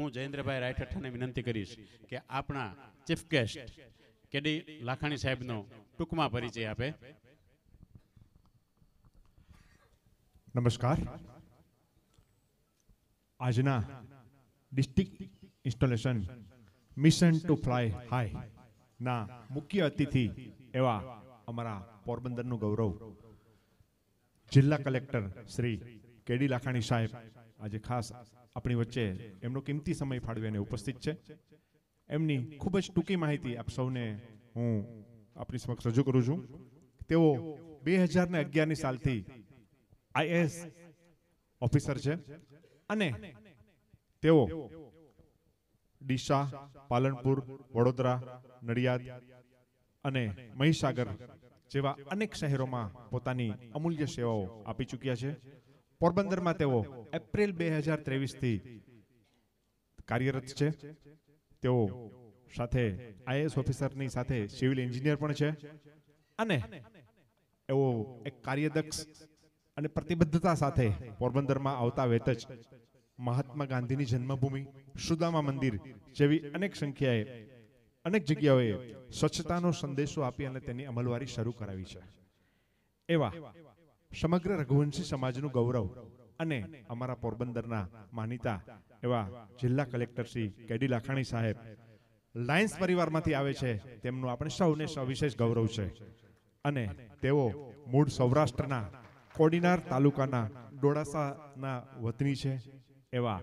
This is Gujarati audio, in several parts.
હું જયેન્દ્રભાઈ રાયઠઠાને વિનંતી કરીશ કે આપણા ચીફ ગેસ્ટ કેડી લાખાણી સાહેબનો ટૂંકમાં પરિચય આપે નમસ્કાર આજના district installation mission to fly high ના મુખ્ય અતિથિ એવા અમારા પોરબંદરનું ગૌરવ જિલ્લા કલેક્ટર શ્રી કેડી લાખાણી સાહેબ આજે ખાસ આપણી વચ્ચે એમનો કિંમતી સમય અને ઉપસ્થિત છે એમની ખૂબ જ ટૂંકી માહિતી આપ સૌને હું આપની સમક્ષ રજૂ કરું છું તેઓ બે હજાર ને અગિયારની સાલથી આઈએએસ ઓફિસર છે અને તેઓ ડીસા પાલનપુર વડોદરા નડિયાદ અને મહીસાગર જેવા અનેક શહેરોમાં પોતાની અમૂલ્ય સેવાઓ આપી ચૂક્યા છે પોરબંદરમાં તેઓ એપ્રિલ બે હજાર ત્રેવીસથી કાર્યરત છે તેઓ સાથે આઈએસ ઓફિસરની સાથે સિવિલ એન્જિનિયર પણ છે અને એવો એક કાર્યદક્ષ અને પ્રતિબદ્ધતા સાથે પોરબંદરમાં આવતા વેત જ મહાત્મા ગાંધીની જન્મભૂમિ સુદામા મંદિર જેવી અનેક સંખ્યાએ અનેક જગ્યાઓએ સ્વચ્છતાનો સંદેશો આપી અને તેની અમલવારી શરૂ કરાવી છે એવા સમગ્ર રઘુવંશી સમાજનું ગૌરવ અને અમારા પોરબંદરના માનીતા એવા જિલ્લા કલેક્ટર શ્રી કેડી લાખાણી સાહેબ લાયન્સ પરિવારમાંથી આવે છે તેમનું આપણે સૌને સવિશેષ ગૌરવ છે અને તેઓ મૂળ સૌરાષ્ટ્રના કોડીનાર તાલુકાના ડોળાસાના વતની છે એવા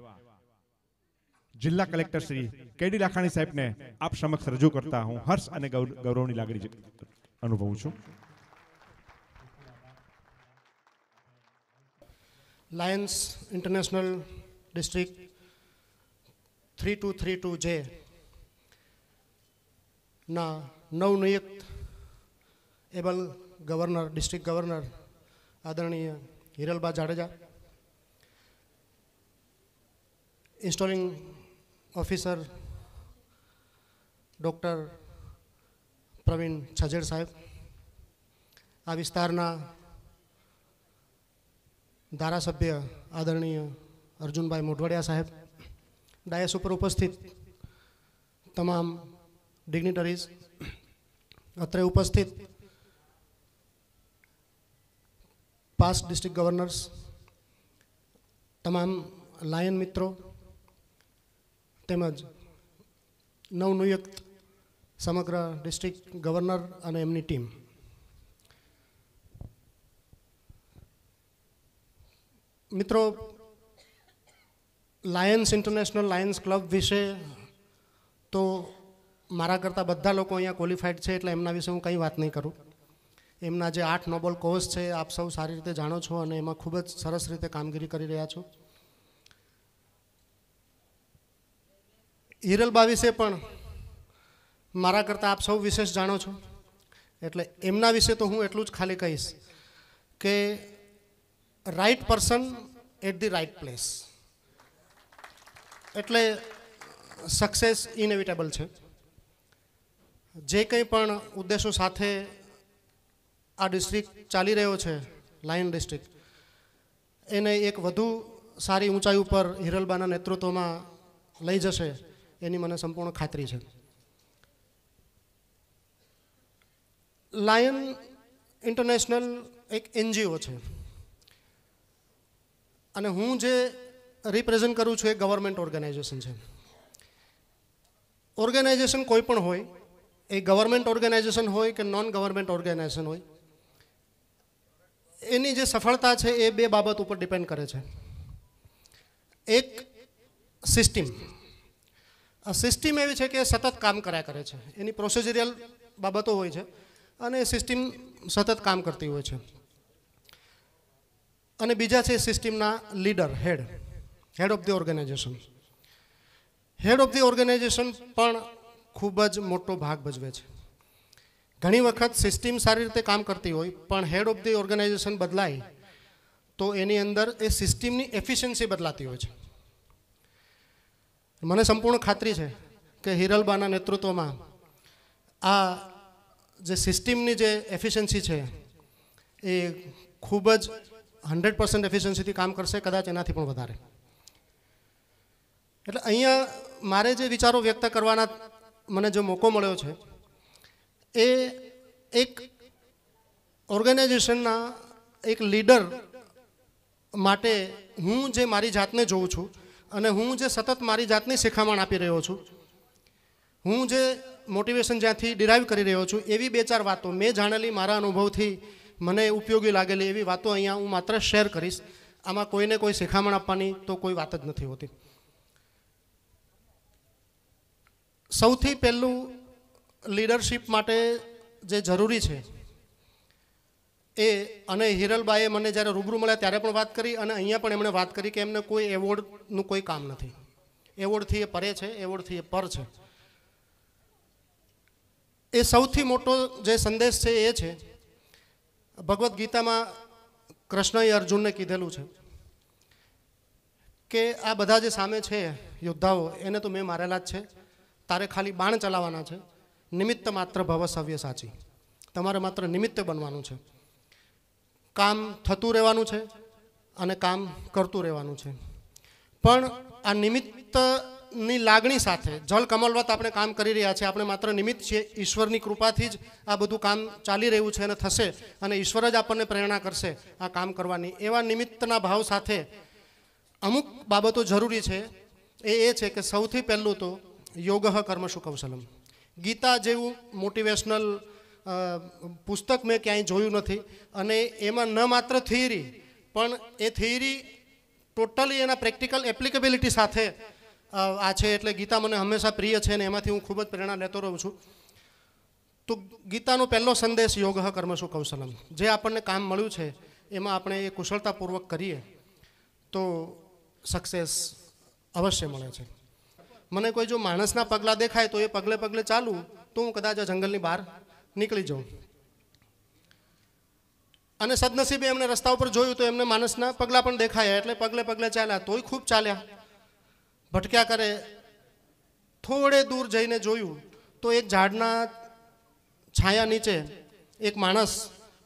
જિલ્લા કલેક્ટર શ્રી કેડી લાખાણી સાહેબને આપ સમક્ષ રજૂ કરતા હું હર્ષ અને ગૌરવની લાગણી અનુભવું છું Lions International district three two three two J ના નવનિયુક્ત એબલ ગવર્નર ડિસ્ટ્રિક્ટ ગવર્નર આદરણીય Hiralba Jadeja installing officer doctor Pravin Chhajed saheb આ વિસ્તારના ધારાસભ્ય આદરણીય અર્જુનભાઈ મોઢવડિયા સાહેબ ડાયા સુપર ઉપસ્થિત તમામ ડિગ્નિટીરીઝ altres ઉપસ્થિત પાસ્ટ ડિસ્ટ્રિક્ટ ગવર્નર્સ તમામ લાયન મિત્રો તેમજ નવનયુક્ત સમગ્ર ડિસ્ટ્રિક્ટ ગવર્નર અને એમની ટીમ મિત્રો લાયન્સ ઇન્ટરનેશનલ લાયન્સ ક્લબ વિશે તો મારા કરતાં બધા લોકો અહીંયા ક્વોલિફાઈડ છે એટલે એમના વિશે હું કંઈ વાત નહીં કરું એમના જે આઠ નોબલ કોર્સ છે આપ સૌ સારી રીતે જાણો છો અને એમાં ખૂબ જ સરસ રીતે કામગીરી કરી રહ્યા છો હિરલબા વિશે પણ મારા કરતાં આપ સૌ વિશેષ જાણો છો એટલે એમના વિશે તો હું એટલું જ ખાલી કહીશ કે right person at the right place એટલે સક્સેસ ઇનેવિટેબલ છે જે કંઈ પણ ઉદ્દેશો સાથે આ ડિસ્ટ્રિક્ટ ચાલી રહ્યો છે લાયન ડિસ્ટ્રિક્ટ એને એક વધુ સારી ઊંચાઈ ઉપર હિરલબાના નેતૃત્વમાં લઈ જશે એની મને સંપૂર્ણ ખાતરી છે લાયન ઇન્ટરનેશનલ એક એનજીઓ છે અને હું જે રિપ્રેઝેન્ટ કરું છું એ ગવર્મેન્ટ ઓર્ગેનાઇઝેશન છે ઓર્ગેનાઇઝેશન કોઈ પણ હોય એ ગવર્મેન્ટ ઓર્ગેનાઇઝેશન હોય કે નોન ગવર્મેન્ટ ઓર્ગેનાઇઝેશન હોય એની જે સફળતા છે એ બે બાબત ઉપર ડિપેન્ડ કરે છે એક સિસ્ટીમ સિસ્ટિમ એવી છે કે સતત કામ કર્યા કરે છે એની પ્રોસિજરિયલ બાબતો હોય છે અને સિસ્ટિમ સતત કામ કરતી હોય છે અને બીજા છે સિસ્ટમના leader head head of the organization head of the organization પણ ખૂબ જ મોટો ભાગ ભજવે છે ઘણી વખત સિસ્ટમ સારી રીતે કામ કરતી હોય પણ હેડ ઓફ ધી ઓર્ગેનાઇઝેશન બદલાય તો એની અંદર એ સિસ્ટમની એફિશિયન્સી બદલાતી હોય છે મને સંપૂર્ણ ખાતરી છે કે હિરલબાના નેતૃત્વમાં આ જે સિસ્ટમની જે એફિશિયન્સી છે એ ખૂબ જ હન્ડ્રેડ પર્સન્ટ એફિશિયન્સીથી કામ કરશે કદાચ એનાથી પણ વધારે એટલે અહીંયા મારે જે વિચારો વ્યક્ત કરવાના મને જે મોકો મળ્યો છે એ એક ઓર્ગેનાઇઝેશનના એક લીડર માટે હું જે મારી જાતને જોઉં છું અને હું જે સતત મારી જાતની શિખામણ આપી રહ્યો છું હું જે મોટિવેશન જ્યાંથી ડિરાઈવ કરી રહ્યો છું એવી બે ચાર વાતો મેં જાણેલી મારા અનુભવથી મને ઉપયોગી લાગેલી એવી વાતો અહીંયા હું માત્ર શેર કરીશ આમાં કોઈને કોઈ શિખામણ આપવાની તો કોઈ વાત જ નથી હોતી સૌથી પહેલું લીડરશીપ માટે જે જરૂરી છે એ અને હિરલબાએ મને જ્યારે રૂબરૂ મળ્યા ત્યારે પણ વાત કરી અને અહીંયા પણ એમણે વાત કરી કે એમને કોઈ એવોર્ડનું કોઈ કામ નથી એવોર્ડથી એ પરે છે એવોર્ડથી એ પર છે એ સૌથી મોટો જે સંદેશ છે એ છે ભગવદ્ ગીતામાં કૃષ્ણએ અર્જુનને કીધેલું છે કે આ બધા જે સામે છે યોદ્ધાઓ એને તો મેં મારેલા જ છે તારે ખાલી બાણ ચલાવવાના છે નિમિત્ત માત્ર ભવ સવ્ય સાચી તમારે માત્ર નિમિત્ત બનવાનું છે કામ થતું રહેવાનું છે અને કામ કરતું રહેવાનું છે પણ આ નિમિત્ત ની લાગણી સાથે જળ કમલવત આપણે કામ કરી રહ્યા છીએ આપણે માત્ર નિમિત્ત છીએ ઈશ્વરની કૃપાથી જ આ બધું કામ ચાલી રહ્યું છે અને થશે અને ઈશ્વર જ આપણને પ્રેરણા કરશે આ કામ કરવાની એવા નિમિત્તના ભાવ સાથે અમુક બાબતો જરૂરી છે એ એ છે કે સૌથી પહેલું તો યોગ કર્મશુ કૌશલમ ગીતા જેવું મોટિવેશનલ પુસ્તક મેં ક્યાંય જોયું નથી અને એમાં ન માત્ર થિયરી પણ એ થિયરી ટોટલી એના પ્રેક્ટિકલ એપ્લિકેબિલિટી સાથે આ છે એટલે ગીતા મને હંમેશા પ્રિય છે ને એમાંથી હું ખૂબ જ પ્રેરણા લેતો રહું છું તો ગીતાનો પહેલો સંદેશ યોગ કર્મસુ કૌશલમ જે આપણને કામ મળ્યું છે એમાં આપણે એ કુશળતાપૂર્વક કરીએ તો સક્સેસ અવશ્ય મળે છે મને કોઈ જો માણસના પગલાં દેખાય તો એ પગલે પગલે ચાલું તો હું કદાચ આ જંગલની બહાર નીકળી જાઉં અને સદનસીબે એમને રસ્તા ઉપર જોયું તો એમને માણસના પગલાં પણ દેખાયા એટલે પગલે પગલે ચાલ્યા તોય ખૂબ ચાલ્યા ભટક્યા કરે થોડે દૂર જઈને જોયું તો એક ઝાડના છાયા નીચે એક માણસ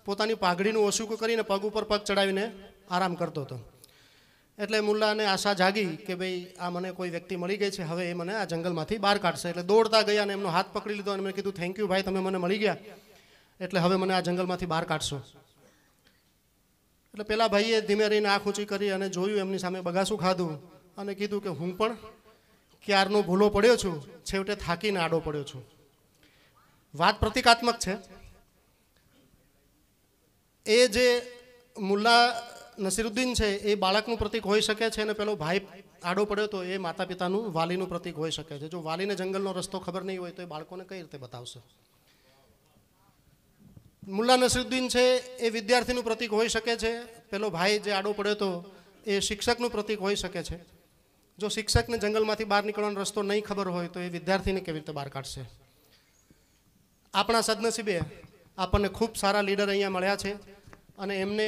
પોતાની પાઘડીનું ઓછું કરીને પગ ઉપર પગ ચડાવીને આરામ કરતો હતો એટલે મુલ્લાને આશા જાગી કે ભાઈ આ મને કોઈ વ્યક્તિ મળી ગઈ છે હવે એ મને આ જંગલમાંથી બહાર કાઢશે એટલે દોડતા ગયા અને એમનો હાથ પકડી લીધો અને મેં કીધું થેન્ક યુ ભાઈ તમે મને મળી ગયા એટલે હવે મને આ જંગલમાંથી બહાર કાઢશો એટલે પેલા ભાઈએ ધીમે રહીને આંખ ઊંચી કરી અને જોયું એમની સામે બગાસું ખાધું અને કીધું કે હું પણ ક્યારનો ભૂલો પડ્યો છું છેવટે થાકીને આડો પડ્યો છું વાત પ્રતિકાત્મક છે એ જે મુલ્લા નસીરુદ્દીન છે એ બાળકનું પ્રતિક હોઈ શકે છે અને પેલો ભાઈ આડો પડ્યો તો એ માતા પિતાનું વાલીનું પ્રતિક હોઈ શકે છે જો વાલીને જંગલનો રસ્તો ખબર નહીં હોય તો એ બાળકોને કઈ રીતે બતાવશે મુલ્લા નસીરુદ્દીન છે એ વિદ્યાર્થીનું પ્રતીક હોઈ શકે છે પેલો ભાઈ જે આડો પડ્યો તો એ શિક્ષકનું પ્રતિક હોઈ શકે છે જો શિક્ષકને જંગલમાંથી બહાર નીકળવાનો રસ્તો નહીં ખબર હોય તો એ વિદ્યાર્થીને કેવી રીતે બહાર કાઢશે આપણા સદનસીબે આપણને ખૂબ સારા લીડર અહીંયા મળ્યા છે અને એમને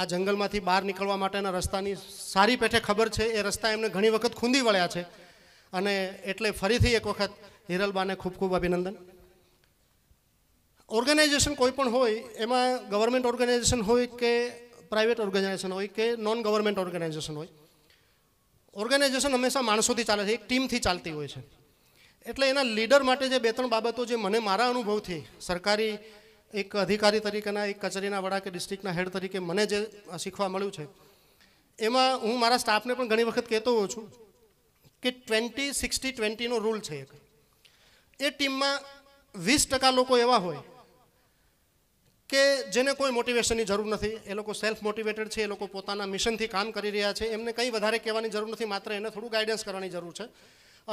આ જંગલમાંથી બહાર નીકળવા માટેના રસ્તાની સારી પેઠે ખબર છે એ રસ્તા એમને ઘણી વખત ખૂંદી વળ્યા છે અને એટલે ફરીથી એક વખત હિરલબાને ખૂબ ખૂબ અભિનંદન ઓર્ગેનાઇઝેશન કોઈ પણ હોય એમાં ગવર્મેન્ટ ઓર્ગેનાઇઝેશન હોય કે પ્રાઇવેટ ઓર્ગેનાઇઝેશન હોય કે નોન ગવર્મેન્ટ ઓર્ગેનાઇઝેશન હોય ઓર્ગેનાઇઝેશન હંમેશા માણસોથી ચાલે છે એક ટીમથી ચાલતી હોય છે એટલે એના લીડર માટે જે બે ત્રણ બાબતો જે મને મારા અનુભવથી સરકારી એક અધિકારી તરીકેના એક કચેરીના વડા કે ડિસ્ટ્રિક્ટના હેડ તરીકે મને જે શીખવા મળ્યું છે એમાં હું મારા સ્ટાફને પણ ઘણી વખત કહેતો હોઉં છું કે ટ્વેન્ટી સિક્સટી ટ્વેન્ટીનો રૂલ છે એક એ ટીમમાં વીસ ટકા લોકો એવા હોય કે જેને કોઈ મોટિવેશનની જરૂર નથી એ લોકો સેલ્ફ મોટિવેટેડ છે એ લોકો પોતાના મિશનથી કામ કરી રહ્યા છે એમને કંઈ વધારે કહેવાની જરૂર નથી માત્ર એને થોડું ગાઈડન્સ કરવાની જરૂર છે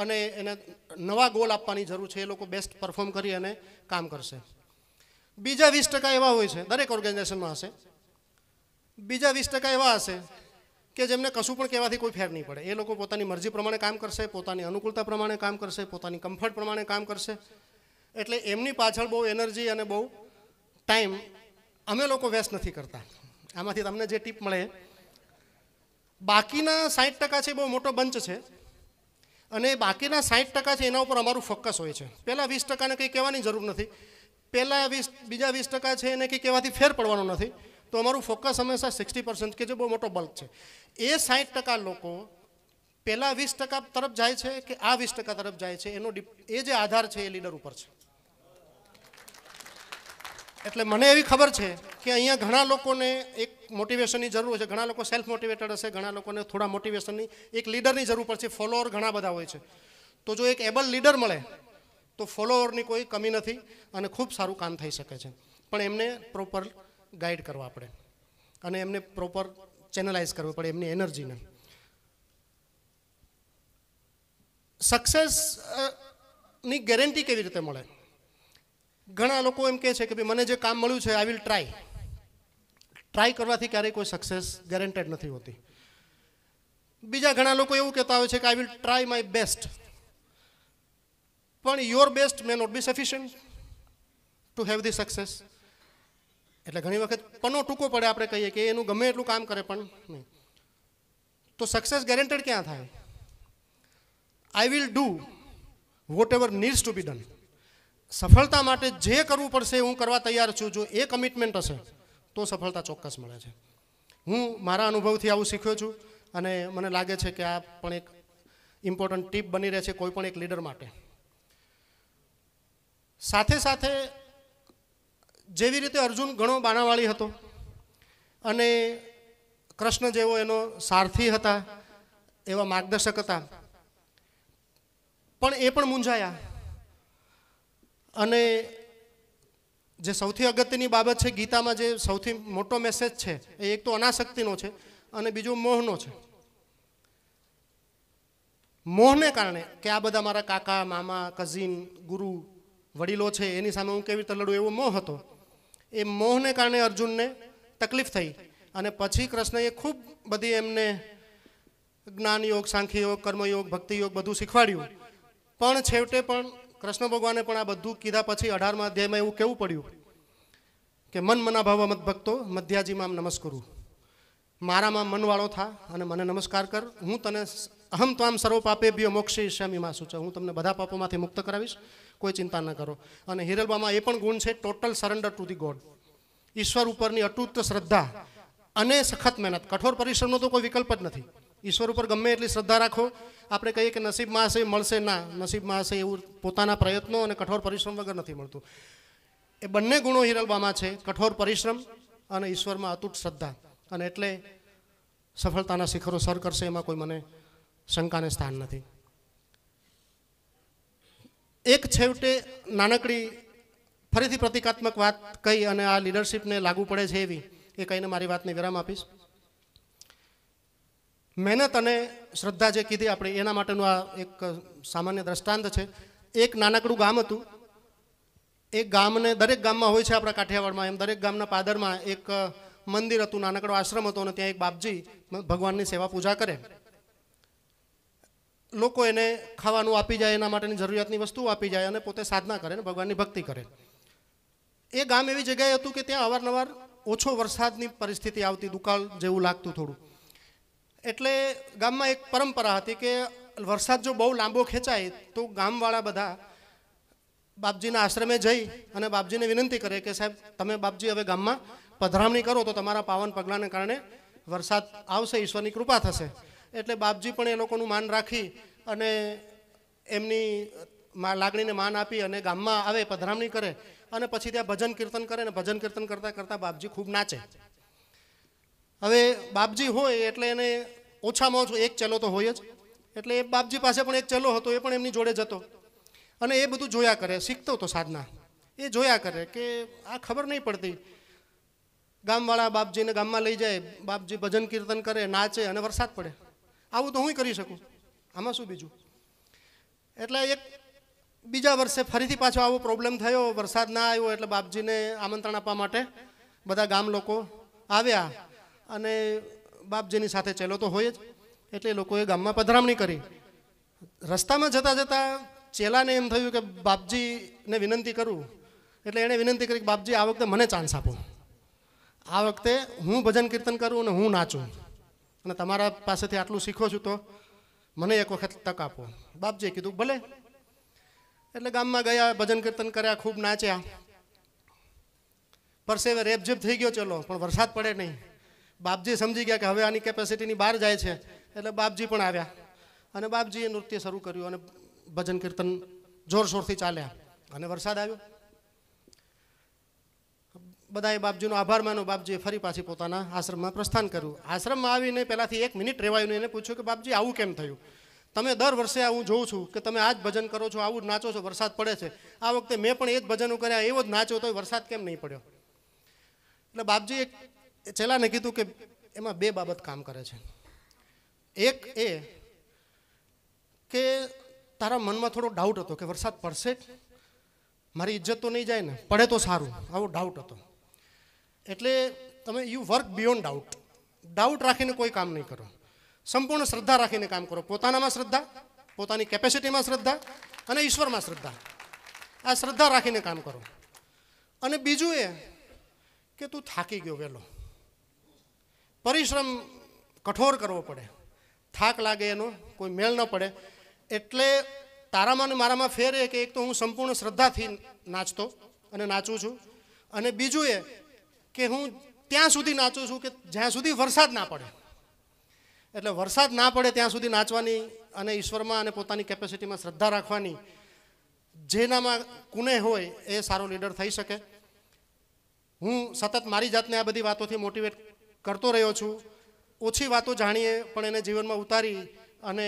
અને એને નવા ગોલ આપવાની જરૂર છે એ લોકો બેસ્ટ પરફોર્મ કરી અને કામ કરશે બીજા વીસ ટકા એવા હોય છે દરેક ઓર્ગેનાઇઝેશનમાં હશે બીજા વીસ ટકા એવા હશે કે જેમને કશું પણ કહેવાથી કોઈ ફેર નહીં પડે એ લોકો પોતાની મરજી પ્રમાણે કામ કરશે પોતાની અનુકૂળતા પ્રમાણે કામ કરશે પોતાની કમ્ફર્ટ પ્રમાણે કામ કરશે એટલે એમની પાછળ બહુ એનર્જી અને બહુ ટાઈમ અમે લોકો વેસ્ટ નથી કરતા આમાંથી તમને જે ટીપ મળે બાકીના સાઠ ટકા છે બહુ મોટો બંચ છે અને બાકીના સાઠ ટકા છે એના ઉપર અમારું ફોકસ હોય છે પહેલાં વીસ ટકાને કંઈ કહેવાની જરૂર નથી પહેલાં વીસ બીજા વીસ ટકા છે એને કંઈ કહેવાથી ફેર પડવાનો નથી તો અમારું ફોકસ હંમેશા સિક્સટી પર્સન્ટ કે જે બહુ મોટો બલ્ક છે એ સાઠ ટકા લોકો પહેલાં વીસ ટકા તરફ જાય છે કે આ વીસ ટકા તરફ જાય છે એનો એ જે આધાર છે એ લીડર ઉપર છે એટલે મને એવી ખબર છે કે અહીંયા ઘણા લોકોને એક મોટિવેશનની જરૂર છે ઘણા લોકો સેલ્ફ મોટિવેટેડ હશે ઘણા લોકોને થોડા મોટિવેશનની એક લીડરની જરૂર પડશે ફોલોઅર ઘણા બધા હોય છે તો જો એક એબલ લીડર મળે તો ફોલોઅરની કોઈ કમી નથી અને ખૂબ સારું કામ થઈ શકે છે પણ એમને પ્રોપર ગાઈડ કરવા પડે અને એમને પ્રોપર ચેનલાઇઝ કરવું પડે એમની એનર્જીને સક્સેસની ગેરંટી કેવી રીતે મળે ઘણા લોકો એમ કહે છે કે ભાઈ મને જે કામ મળ્યું છે આઈ વિલ ટ્રાય ટ્રાય કરવાથી ક્યારેય કોઈ સક્સેસ ગેરેન્ટેડ નથી હોતી બીજા ઘણા લોકો એવું કહેતા હોય છે કે I will try my best પણ your best may not be sufficient to have the success એટલે ઘણી વખત પનો ટૂંકો પડે આપણે કહીએ કે એનું ગમે એટલું કામ કરે પણ નહીં તો સક્સેસ ગેરેન્ટેડ ક્યાં થાય I will do whatever needs to be done સફળતા માટે જે કરવું પડશે હું કરવા તૈયાર છું જો એ કમિટમેન્ટ હશે તો સફળતા ચોક્કસ મળે છે હું મારા અનુભવથી આવું શીખ્યો છું અને મને લાગે છે કે આ પણ એક ઇમ્પોર્ટન્ટ ટીપ બની રહે છે કોઈ પણ એક લીડર માટે સાથે સાથે જેવી રીતે અર્જુન ઘણો બાણાવાળી હતો અને કૃષ્ણ જેવો એનો સારથી હતા એવા માર્ગદર્શક હતા પણ એ પણ મૂંઝાયા અને જે સૌથી અગત્યની બાબત છે ગીતામાં જે સૌથી મોટો મેસેજ છે એ એક તો અનાશક્તિનો છે અને બીજો મોહનો છે મોહને કારણે કે આ બધા મારા કાકા મામા કઝિન ગુરુ વડીલો છે એની સામે હું કેવી રીતે લડું એવો મોહ હતો એ મોહને કારણે અર્જુનને તકલીફ થઈ અને પછી કૃષ્ણએ ખૂબ બધી એમને જ્ઞાન યોગ જ્ઞાનયોગ યોગ કર્મયોગ ભક્તિયોગ બધું શીખવાડ્યું પણ છેવટે પણ કૃષ્ણ ભગવાને પણ આ બધું કીધા પછી અઢારમાં અધ્યાયમાં એવું કેવું પડ્યું કે મન મના ભાવ મત ભક્તો મધ્યાજીમાં આમ નમસ્કરું મારામાં મનવાળો થા અને મને નમસ્કાર કર હું તને અહમ ત્વામ સર્વ પાપે બીઓ મોક્ષી શ્યામીમાં છું હું તમને બધા પાપોમાંથી મુક્ત કરાવીશ કોઈ ચિંતા ન કરો અને હિરલબામાં એ પણ ગુણ છે total surrender to the god ઈશ્વર ઉપરની અતૂટ શ્રદ્ધા અને સખત મહેનત કઠોર પરિશ્રમનો તો કોઈ વિકલ્પ જ નથી ઈશ્વર ઉપર ગમે એટલી શ્રદ્ધા રાખો આપણે કહીએ કે નસીબમાં હશે મળશે ના નસીબમાં હશે એવું પોતાના પ્રયત્નો અને કઠોર પરિશ્રમ વગર નથી મળતું એ બંને ગુણો હિરલબામાં છે કઠોર પરિશ્રમ અને ઈશ્વરમાં અતૂટ શ્રદ્ધા અને એટલે સફળતાના શિખરો સર કરશે એમાં કોઈ મને શંકાને સ્થાન નથી એક છેવટે નાનકડી ફરીથી પ્રતિકાત્મક વાત કહી અને આ લીડરશિપને લાગુ પડે છે એવી એ કહીને મારી વાતને વિરામ આપીશ મહેનત અને શ્રદ્ધા જે કીધી આપણે એના માટેનું આ એક સામાન્ય દ્રષ્ટાંત છે એક નાનકડું ગામ હતું એ ગામને દરેક ગામમાં હોય છે આપણા કાઠિયાવાડમાં એમ દરેક ગામના પાદરમાં એક મંદિર હતું નાનકડો આશ્રમ હતો અને ત્યાં એક બાપજી ભગવાનની સેવા પૂજા કરે લોકો એને ખાવાનું આપી જાય એના માટેની જરૂરિયાતની વસ્તુઓ આપી જાય અને પોતે સાધના કરે ને ભગવાનની ભક્તિ કરે એ ગામ એવી જગ્યાએ હતું કે ત્યાં અવારનવાર ઓછો વરસાદની પરિસ્થિતિ આવતી દુકાળ જેવું લાગતું થોડું એટલે ગામમાં એક પરંપરા હતી કે વરસાદ જો બહુ લાંબો ખેંચાય તો ગામવાળા બધા બાપજીના આશ્રમે જઈ અને બાપજીને વિનંતી કરે કે સાહેબ તમે બાપજી હવે ગામમાં પધરામણી કરો તો તમારા પાવન પગલાંને કારણે વરસાદ આવશે ઈશ્વરની કૃપા થશે એટલે બાપજી પણ એ લોકોનું માન રાખી અને એમની લાગણીને માન આપી અને ગામમાં આવે પધરામણી કરે અને પછી ત્યાં ભજન કીર્તન કરે અને ભજન કીર્તન કરતાં કરતાં બાપજી ખૂબ નાચે હવે બાપજી હોય એટલે એને ઓછામાં ઓછો એક ચેલો તો હોય જ એટલે એ બાપજી પાસે પણ એક ચેલો હતો એ પણ એમની જોડે જતો અને એ બધું જોયા કરે શીખતો હતો સાધના એ જોયા કરે કે આ ખબર નહીં પડતી ગામવાળા બાપજીને ગામમાં લઈ જાય બાપજી ભજન કીર્તન કરે નાચે અને વરસાદ પડે આવું તો હું કરી શકું આમાં શું બીજું એટલે એક બીજા વર્ષે ફરીથી પાછો આવો પ્રોબ્લેમ થયો વરસાદ ના આવ્યો એટલે બાપજીને આમંત્રણ આપવા માટે બધા ગામ લોકો આવ્યા અને બાપજીની સાથે ચેલો તો હોય જ એટલે લોકોએ ગામમાં પધરામણી કરી રસ્તામાં જતાં જતાં ચેલાને એમ થયું કે બાપજીને વિનંતી કરું એટલે એણે વિનંતી કરી કે બાપજી આ વખતે મને ચાન્સ આપો આ વખતે હું ભજન કીર્તન કરું અને હું નાચું અને તમારા પાસેથી આટલું શીખો છું તો મને એક વખત તક આપો બાપજીએ કીધું ભલે એટલે ગામમાં ગયા ભજન કીર્તન કર્યા ખૂબ નાચ્યા પરસેવે રેપઝેપ થઈ ગયો ચલો પણ વરસાદ પડે નહીં બાપજી સમજી ગયા કે હવે આની કેપેસિટીની બહાર જાય છે એટલે બાપજી પણ આવ્યા અને બાપજીએ નૃત્ય શરૂ કર્યું અને ભજન કીર્તન જોરશોરથી ચાલ્યા અને વરસાદ આવ્યો બધાએ બાપજીનો આભાર માનો બાપજીએ ફરી પાછી પોતાના આશ્રમમાં પ્રસ્થાન કર્યું આશ્રમમાં આવીને પહેલાંથી એક મિનિટ રેવાયું એને પૂછ્યું કે બાપજી આવું કેમ થયું તમે દર વર્ષે હું જોઉં છું કે તમે આ જ ભજન કરો છો આવું જ નાચો છો વરસાદ પડે છે આ વખતે મેં પણ એ જ ભજનો કર્યા એવો જ નાચો તો વરસાદ કેમ નહીં પડ્યો એટલે બાપજી એક ચેલાને કીધું કે એમાં બે બાબત કામ કરે છે એક એ કે તારા મનમાં થોડો ડાઉટ હતો કે વરસાદ પડશે મારી ઇજ્જત તો નહીં જાય ને પડે તો સારું આવો ડાઉટ હતો એટલે તમે you work beyond doubt doubt રાખીને કોઈ કામ નહીં કરો સંપૂર્ણ શ્રદ્ધા રાખીને કામ કરો પોતાનામાં શ્રદ્ધા પોતાની કેપેસિટીમાં શ્રદ્ધા અને ઈશ્વરમાં શ્રદ્ધા આ શ્રદ્ધા રાખીને કામ કરો અને બીજું એ કે તું થાકી ગયો વહેલો પરિશ્રમ કઠોર કરવો પડે થાક લાગે એનો કોઈ મેળ ન પડે એટલે તારામાં અને મારામાં ફેર એ કે એક તો હું સંપૂર્ણ શ્રદ્ધાથી નાચતો અને નાચું છું અને બીજું એ કે હું ત્યાં સુધી નાચું છું કે જ્યાં સુધી વરસાદ ના પડે એટલે વરસાદ ના પડે ત્યાં સુધી નાચવાની અને ઈશ્વરમાં અને પોતાની કેપેસિટીમાં શ્રદ્ધા રાખવાની જેનામાં કુને હોય એ સારો લીડર થઈ શકે હું સતત મારી જાતને આ બધી વાતોથી મોટિવેટ કરતો રહ્યો છું ઓછી વાતો જાણીએ પણ એને જીવનમાં ઉતારી અને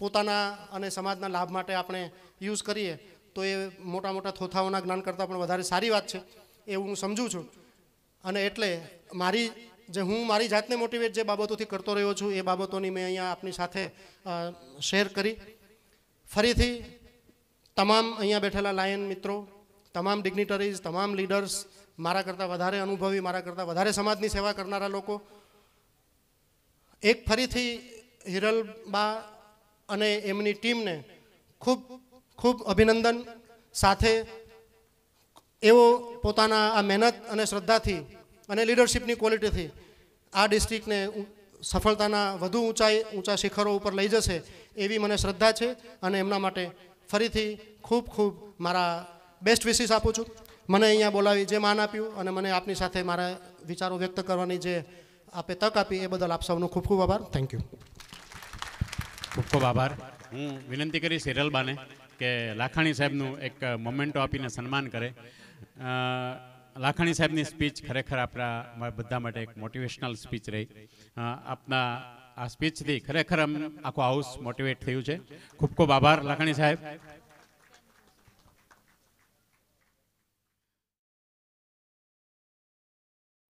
પોતાના અને સમાજના લાભ માટે આપણે યુઝ કરીએ તો એ મોટા મોટા થોથાઓના જ્ઞાન કરતાં પણ વધારે સારી વાત છે એવું હું સમજું છું અને એટલે મારી જે હું મારી જાતને મોટિવેટ જે બાબતોથી કરતો રહ્યો છું એ બાબતોની મેં અહીંયા આપની સાથે શેર કરી ફરીથી તમામ અહીંયા બેઠેલા લાયન મિત્રો તમામ ડિગ્નિટરીઝ તમામ લીડર્સ મારા કરતાં વધારે અનુભવી મારા કરતાં વધારે સમાજની સેવા કરનારા લોકો એક ફરીથી હિરલબા અને એમની ટીમને ખૂબ ખૂબ અભિનંદન સાથે એવો પોતાના આ મહેનત અને શ્રદ્ધાથી અને લીડરશીપની ક્વોલિટીથી આ ડિસ્ટ્રિક્ટને સફળતાના વધુ ઊંચાઈ ઊંચા શિખરો ઉપર લઈ જશે એવી મને શ્રદ્ધા છે અને એમના માટે ફરીથી ખૂબ ખૂબ મારા બેસ્ટ વિશિસ આપું છું મને અહીંયા બોલાવી જે માન આપ્યું અને મને આપની સાથે મારા વિચારો વ્યક્ત કરવાની જે આપે તક આપી એ બદલ આપ સૌનો ખૂબ ખૂબ આભાર થેન્ક યુ ખૂબ ખૂબ આભાર હું વિનંતી કરીશ હિરલબાને કે લાખાણી સાહેબનું એક મોમેન્ટો આપીને સન્માન કરે લાખાણી સાહેબની સ્પીચ ખરેખર આપણા બધા માટે એક મોટિવેશનલ સ્પીચ રહી આપના આ સ્પીચથી ખરેખર આમ આખું હાઉસ મોટિવેટ થયું છે ખૂબ ખૂબ આભાર લાખાણી સાહેબ